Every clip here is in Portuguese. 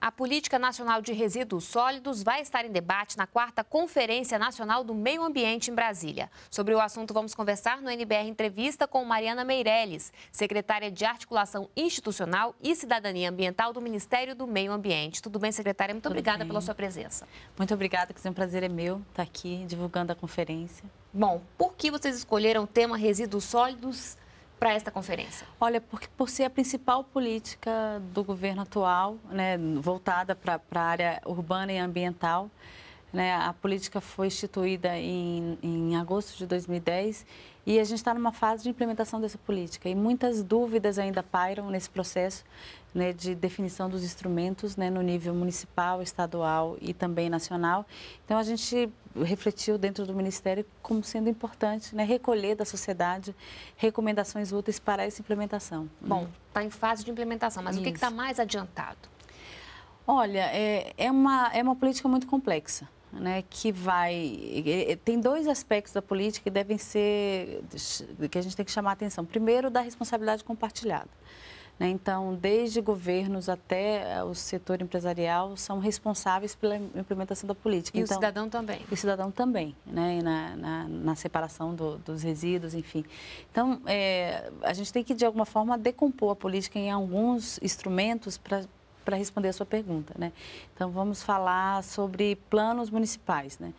A Política Nacional de Resíduos Sólidos vai estar em debate na quarta Conferência Nacional do Meio Ambiente em Brasília. Sobre o assunto, vamos conversar no NBR Entrevista com Mariana Meirelles, secretária de Articulação Institucional e Cidadania Ambiental do Ministério do Meio Ambiente. Tudo bem, secretária? Muito Tudo obrigada bem. pela sua presença. Muito obrigada, que é um prazer é meu estar aqui divulgando a conferência. Bom, por que vocês escolheram o tema resíduos sólidos para esta conferência? Olha, porque por ser a principal política do governo atual, né, voltada para a área urbana e ambiental, né? A política foi instituída em, em agosto de 2010 e a gente está numa fase de implementação dessa política. E muitas dúvidas ainda pairam nesse processo né, de definição dos instrumentos né, no nível municipal, estadual e também nacional. Então, a gente refletiu dentro do Ministério como sendo importante né, recolher da sociedade recomendações úteis para essa implementação. Bom, está em fase de implementação, mas Isso. o que está mais adiantado? Olha, é, é, uma, é uma política muito complexa né, que vai. Tem dois aspectos da política que devem ser. que a gente tem que chamar a atenção. Primeiro, da responsabilidade compartilhada. Né? Então, desde governos até eh, o setor empresarial são responsáveis pela implementação da política. E então, o cidadão também. E o cidadão também, né? na, na, na separação do, dos resíduos, enfim. Então, é, a gente tem que, de alguma forma, decompor a política em alguns instrumentos para para responder a sua pergunta, né? Então vamos falar sobre planos municipais, né?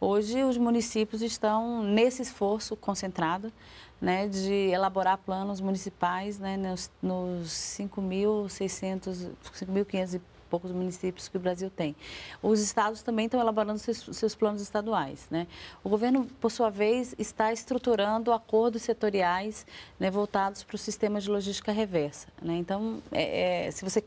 Hoje os municípios estão nesse esforço concentrado, né, de elaborar planos municipais, né, nos, nos 5.600, 5.500 e poucos municípios que o Brasil tem. Os estados também estão elaborando seus, seus, planos estaduais. Né? O governo, por sua vez, está estruturando acordos setoriais né, voltados para o sistema de logística reversa. Né? Então, é, é, se você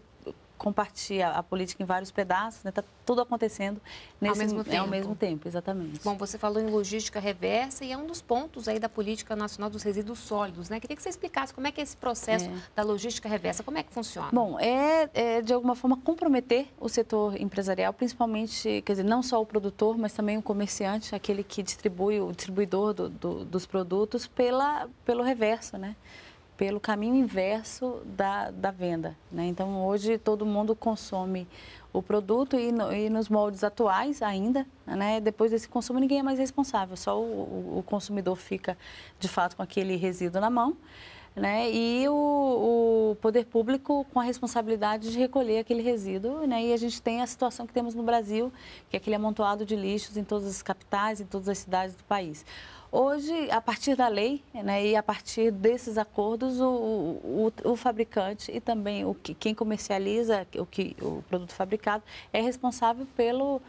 compartilha a política em vários pedaços, está né? Tá tudo acontecendo nesse, ao, mesmo tempo. É, ao mesmo tempo. Exatamente. Bom, você falou em logística reversa e é um dos pontos aí da Política Nacional dos Resíduos Sólidos, né? Queria que você explicasse como é que é esse processo é. da logística reversa, como é que funciona? Bom, é, é, de alguma forma comprometer o setor empresarial, principalmente, quer dizer, não só o produtor, mas também o comerciante, aquele que distribui, o distribuidor do, do, dos produtos, pela, pelo reverso, né? pelo caminho inverso da, da venda. Né? Então, hoje todo mundo consome o produto e, no, e nos moldes atuais ainda, né? depois desse consumo ninguém é mais responsável, só o, o, consumidor fica de fato com aquele resíduo na mão. Né? E o, o, poder público com a responsabilidade de recolher aquele resíduo, né? E a gente tem a situação que temos no Brasil, que é aquele amontoado de lixos em todas as capitais, em todas as cidades do país. Hoje, a partir da lei né, e a partir desses acordos, o, o, o fabricante e também o que, quem comercializa o, que, o produto fabricado é responsável pelo,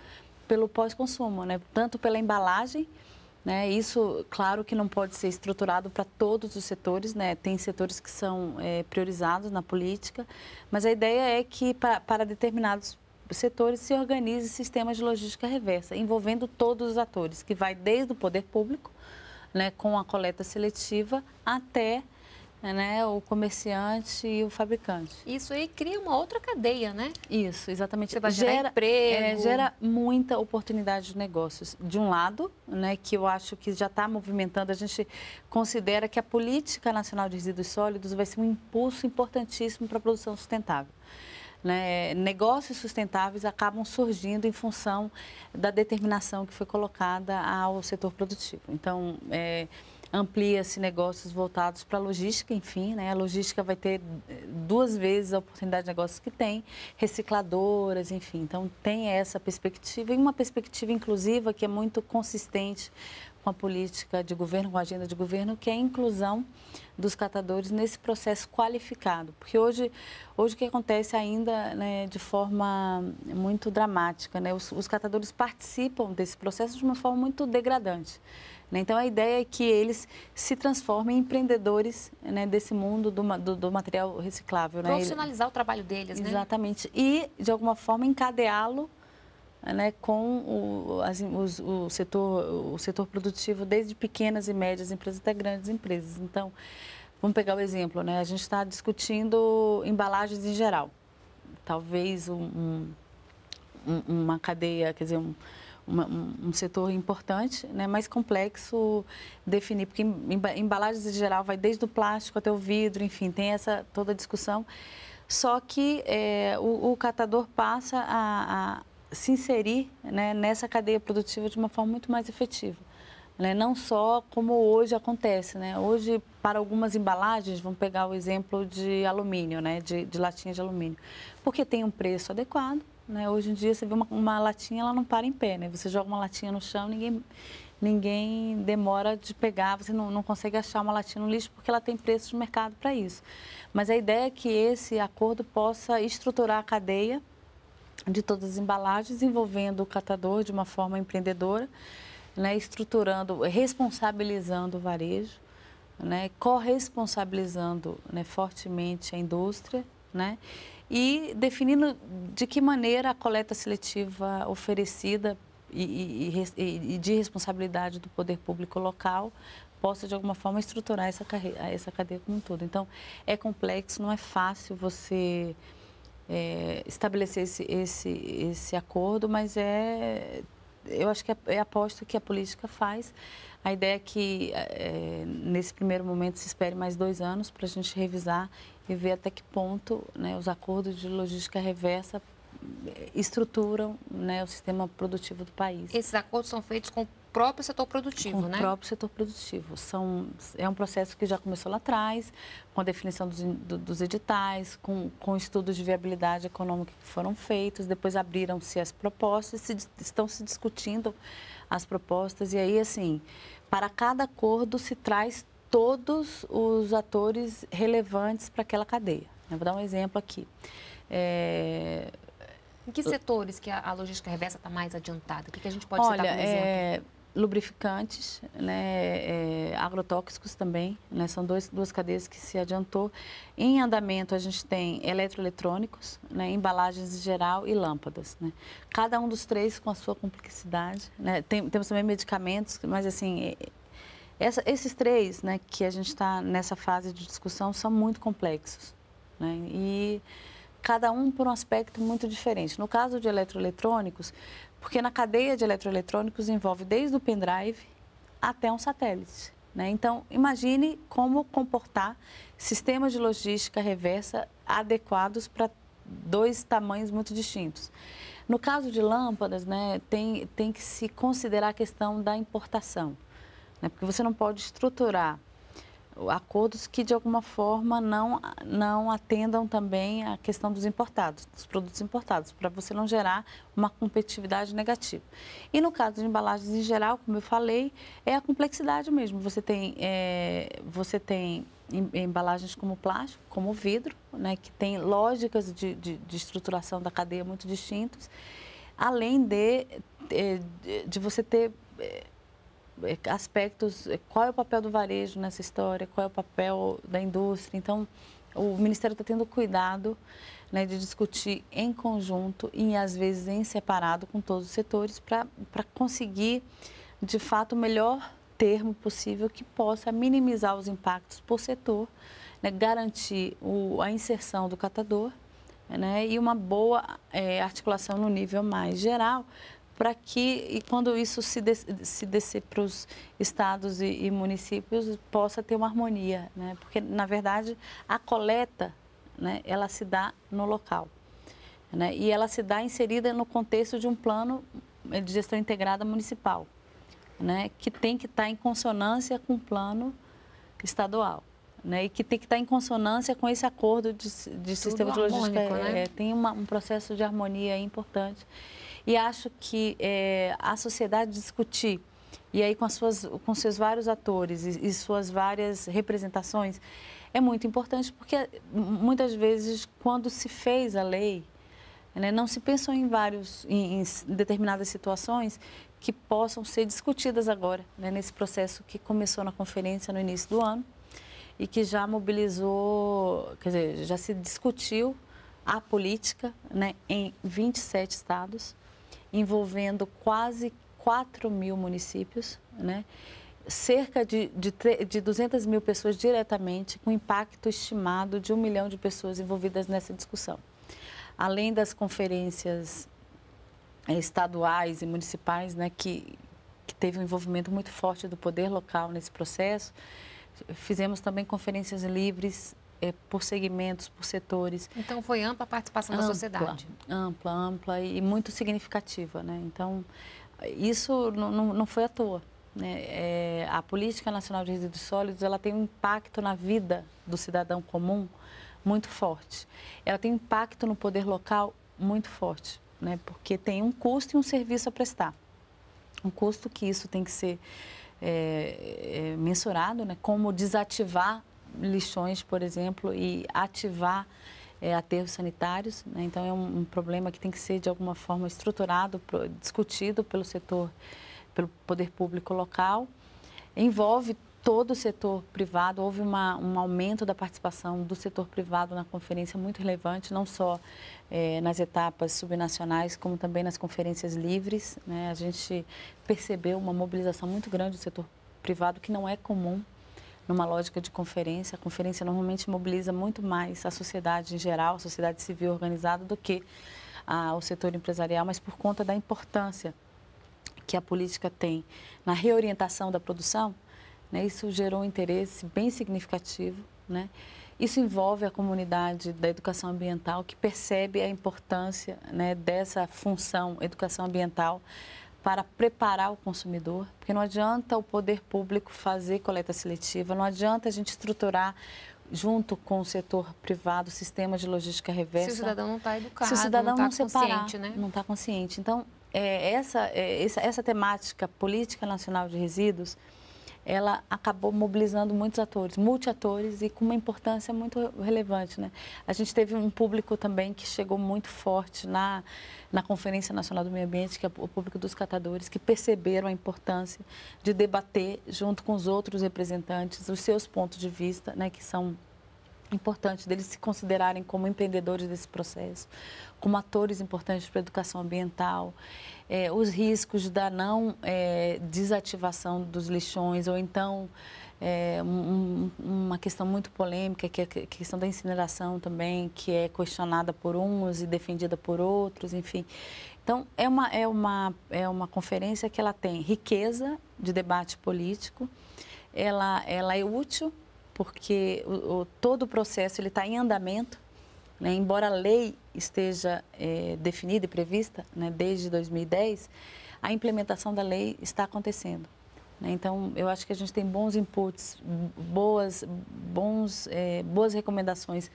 pelo pós-consumo, né? tanto pela embalagem, né? isso, claro que não pode ser estruturado para todos os setores, né? tem setores que são é, priorizados na política, mas a ideia é que para, para determinados setores se organize sistemas de logística reversa, envolvendo todos os atores, que vai desde o poder público, né, com a coleta seletiva, até né, o comerciante e o fabricante. Isso aí cria uma outra cadeia, né? Isso, exatamente. Você vai gera, emprego. É, gera muita oportunidade de negócios. De um lado, né, que eu acho que já está movimentando, a gente considera que a Política Nacional de Resíduos Sólidos vai ser um impulso importantíssimo para a produção sustentável né, negócios sustentáveis acabam surgindo em função da determinação que foi colocada ao setor produtivo. Então, é, amplia-se negócios voltados para logística, enfim, né? A logística vai ter eh, duas vezes a oportunidade de negócios que tem, recicladoras, enfim. Então tem essa perspectiva e uma perspectiva inclusiva que é muito consistente com a política de governo, com a agenda de governo, que é a inclusão dos catadores nesse processo qualificado. Porque hoje, hoje o que acontece ainda né, de forma muito dramática, né? Os, os catadores participam desse processo de uma forma muito degradante. Né? Então, a ideia é que eles se transformem em empreendedores né, desse mundo do, do, do material reciclável. Né? Profissionalizar né? o trabalho deles, né? Exatamente. E, de alguma forma, encadeá-lo né, com o, as, os, o, setor, o setor produtivo, desde pequenas e médias empresas até grandes empresas. Então, vamos pegar o exemplo, né? a gente está discutindo embalagens em geral. Talvez um, um, uma cadeia, quer dizer, um, uma, um setor importante, né, mais complexo definir, porque embalagens em geral vai desde o plástico até o vidro, enfim, tem essa toda a discussão. Só que é, o, o, catador passa a, a se inserir né, nessa cadeia produtiva de uma forma muito mais efetiva. Né? Não só como hoje acontece. Né? Hoje, para algumas embalagens, vamos pegar o exemplo de alumínio, né? de, de latinha de alumínio, porque tem um preço adequado, né? Hoje em dia, você vê uma, uma, latinha, ela não para em pé, né? Você joga uma latinha no chão, ninguém, ninguém demora de pegar, você não, não consegue achar uma latinha no lixo porque ela tem preço de mercado para isso. Mas a ideia é que esse acordo possa estruturar a cadeia de todas as embalagens, envolvendo o catador de uma forma empreendedora, né? estruturando, responsabilizando o varejo, né? corresponsabilizando né? fortemente a indústria, né? e definindo de que maneira a coleta seletiva oferecida e, e, e de responsabilidade do poder público local possa de alguma forma estruturar essa, carreira, essa cadeia como um todo. Então, é complexo, não é fácil você é, estabelecer esse, esse, esse acordo, mas é, eu acho que é, é aposto que a política faz. A ideia é que é, nesse primeiro momento se espere mais dois anos para a gente revisar e ver até que ponto né, os acordos de logística reversa eh, estruturam né, o sistema produtivo do país. Esses acordos são feitos com o próprio setor produtivo, com né? Com o próprio setor produtivo. São, é um processo que já começou lá atrás, com a definição dos, dos editais, com, com, estudos de viabilidade econômica que foram feitos, depois abriram-se as propostas, se, estão se discutindo as propostas, e aí, assim, para cada acordo se traz todos os atores relevantes para aquela cadeia. Eu né? vou dar um exemplo aqui. É... Em que setores que a logística reversa está mais adiantada? O que, que, a gente pode Olha, citar como é exemplo? É, lubrificantes, né, é, é, agrotóxicos também, né, são dois, duas cadeias que se adiantou. Em andamento, a gente tem eletroeletrônicos, né, embalagens em geral e lâmpadas. Né. Cada um dos três com a sua complexidade. Né. Tem, temos também medicamentos, mas assim, é, essa, esses três, né, que a gente está nessa fase de discussão, são muito complexos, né? E cada um por um aspecto muito diferente. No caso de eletroeletrônicos, porque na cadeia de eletroeletrônicos envolve desde o pendrive até um satélite. Né? Então, imagine como comportar sistemas de logística reversa adequados para dois tamanhos muito distintos. No caso de lâmpadas, né, tem, tem que se considerar a questão da importação né? porque você não pode estruturar acordos que de alguma forma não, não atendam também a questão dos importados, dos produtos importados, para você não gerar uma competitividade negativa. E no caso de embalagens em geral, como eu falei, é a complexidade mesmo. Você tem, é, você tem embalagens como plástico, como vidro, né, que tem lógicas de, de, de estruturação da cadeia muito distintas, além de, é, de, de você ter é, é, aspectos, é, qual é o papel do varejo nessa história, qual é o papel da indústria. Então, o Ministério está tendo cuidado né, de discutir em conjunto e, às vezes, em separado com todos os setores para conseguir, de fato, o melhor termo possível que possa minimizar os impactos por setor, né, garantir o, a inserção do catador né, e uma boa é, articulação no nível mais geral para que, e quando isso se, de, se descer para os estados e, e, municípios, possa ter uma harmonia, né? porque, na verdade, a coleta, né, ela se dá no local, né? e ela se dá inserida no contexto de um plano de gestão integrada municipal, né? que tem que estar tá em consonância com o plano estadual. Né, e que tem que estar tá em consonância com esse acordo de, de sistema de logística. Né? É, tem uma, um processo de harmonia importante. E acho que é, a sociedade discutir e aí com as suas com seus vários atores e, e, suas várias representações é muito importante porque muitas vezes quando se fez a lei né, não se pensou em vários em, em, determinadas situações que possam ser discutidas agora né, nesse processo que começou na conferência no início do ano e que já mobilizou quer dizer já se discutiu a política né, em 27 estados envolvendo quase 4 mil municípios, né? cerca de, de, de 200 mil pessoas diretamente, com impacto estimado de um milhão de pessoas envolvidas nessa discussão. Além das conferências eh, estaduais e municipais, né, que, que teve um envolvimento muito forte do poder local nesse processo, fizemos também conferências livres é, por segmentos, por setores. Então foi ampla a participação ampla, da sociedade. Ampla, ampla e muito significativa, né? Então isso não, não, foi à toa. Né? É, a política nacional de resíduos sólidos ela tem um impacto na vida do cidadão comum muito forte. Ela tem impacto no poder local muito forte, né? Porque tem um custo e um serviço a prestar. Um custo que isso tem que ser é, é, mensurado, né? Como desativar lixões, por exemplo, e ativar é, aterros sanitários. Né? Então, é um, um, problema que tem que ser, de alguma forma, estruturado, pro, discutido pelo setor, pelo poder público local. Envolve todo o setor privado. Houve uma, um aumento da participação do setor privado na conferência muito relevante, não só é, nas etapas subnacionais, como também nas conferências livres. Né? A gente percebeu uma mobilização muito grande do setor privado, que não é comum numa lógica de conferência. A conferência normalmente mobiliza muito mais a sociedade em geral, a sociedade civil organizada, do que a, o setor empresarial, mas por conta da importância que a política tem na reorientação da produção, né, isso gerou um interesse bem significativo. Né? Isso envolve a comunidade da educação ambiental, que percebe a importância né, dessa função educação ambiental para preparar o consumidor, porque não adianta o poder público fazer coleta seletiva, não adianta a gente estruturar junto com o setor privado, o sistema de logística reversa. Se o cidadão não está educado, se o cidadão não, está consciente, né? Não está consciente. Então, é, essa, é, essa, essa temática política nacional de resíduos ela acabou mobilizando muitos atores, multiatores e com uma importância muito relevante. Né? A gente teve um público também que chegou muito forte na, na Conferência Nacional do Meio Ambiente, que é o público dos catadores, que perceberam a importância de debater junto com os outros representantes os seus pontos de vista, né, que são importante deles se considerarem como empreendedores desse processo, como atores importantes para a educação ambiental, é, os riscos da não é, desativação dos lixões ou então é, um, uma questão muito polêmica que é a questão da incineração também, que é questionada por uns e defendida por outros, enfim. Então, é uma, é uma, é uma conferência que ela tem riqueza de debate político, ela, ela é útil porque o, o, todo o processo ele está em andamento. Né? Embora a lei esteja é, definida e prevista né, desde 2010, a implementação da lei está acontecendo. Né? Então, eu acho que a gente tem bons inputs, boas, bons, é, boas recomendações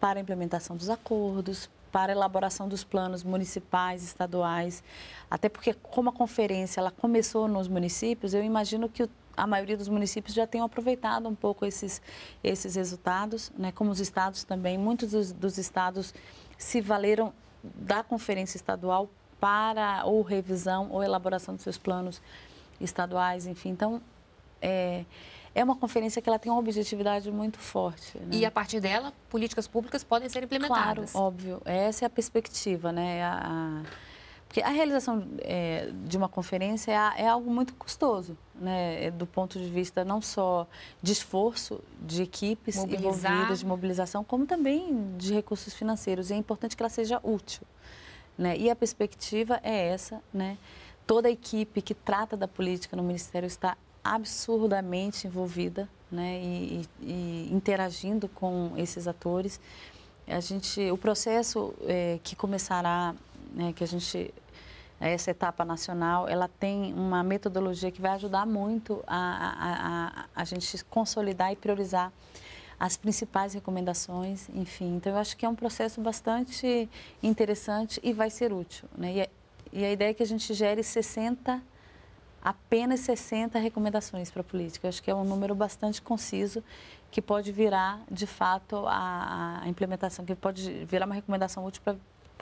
para a implementação dos acordos, para a elaboração dos planos municipais, estaduais, até porque como a conferência ela começou nos municípios, eu imagino que o a maioria dos municípios já tem aproveitado um pouco esses, esses resultados, né? como os estados também. Muitos dos, dos estados se valeram da conferência estadual para ou revisão ou elaboração dos seus planos estaduais, enfim. Então, é, é uma conferência que ela tem uma objetividade muito forte. Né? E a partir dela, políticas públicas podem ser implementadas. Claro, óbvio. Essa é a perspectiva, né? A, a porque a realização é, de uma conferência é, é, algo muito custoso, né? É, do ponto de vista não só de esforço de equipes Mobilizar. envolvidas, de mobilização, como também de recursos financeiros. E é importante que ela seja útil. Né? E a perspectiva é essa. Né? Toda a equipe que trata da política no Ministério está absurdamente envolvida né? e, e, e interagindo com esses atores. A gente, o processo é, que começará né, que a gente essa etapa nacional, ela tem uma metodologia que vai ajudar muito a, a, a, a gente consolidar e priorizar as principais recomendações, enfim. Então, eu acho que é um processo bastante interessante e vai ser útil. Né? E, a, e a ideia é que a gente gere 60, apenas 60 recomendações para a política. Eu acho que é um número bastante conciso que pode virar, de fato, a, a implementação, que pode virar uma recomendação útil para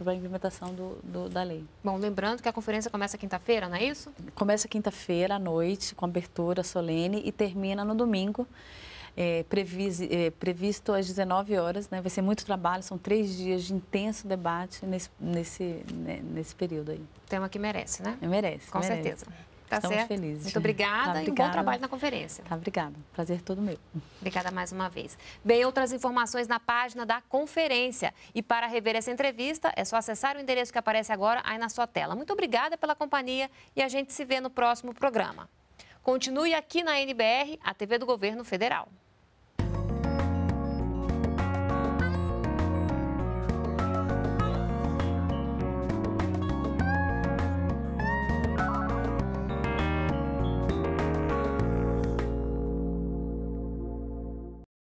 para a implementação do, do, da lei. Bom, lembrando que a conferência começa quinta-feira, não é isso? Começa quinta-feira à noite, com abertura solene e termina no domingo. É, previs, é, previsto às 19 horas, né? vai ser muito trabalho, são três dias de intenso debate nesse, nesse, né, nesse período aí. Tema que merece, né? Merece. Com merece. certeza. Tá Estamos certo? felizes. Muito obrigada, tá, obrigada. e um bom trabalho na conferência. Tá, obrigada. Prazer é todo meu. Obrigada mais uma vez. Bem, outras informações na página da conferência. E para rever essa entrevista, é só acessar o endereço que aparece agora aí na sua tela. Muito obrigada pela companhia e a gente se vê no próximo programa. Continue aqui na NBR, a TV do Governo Federal.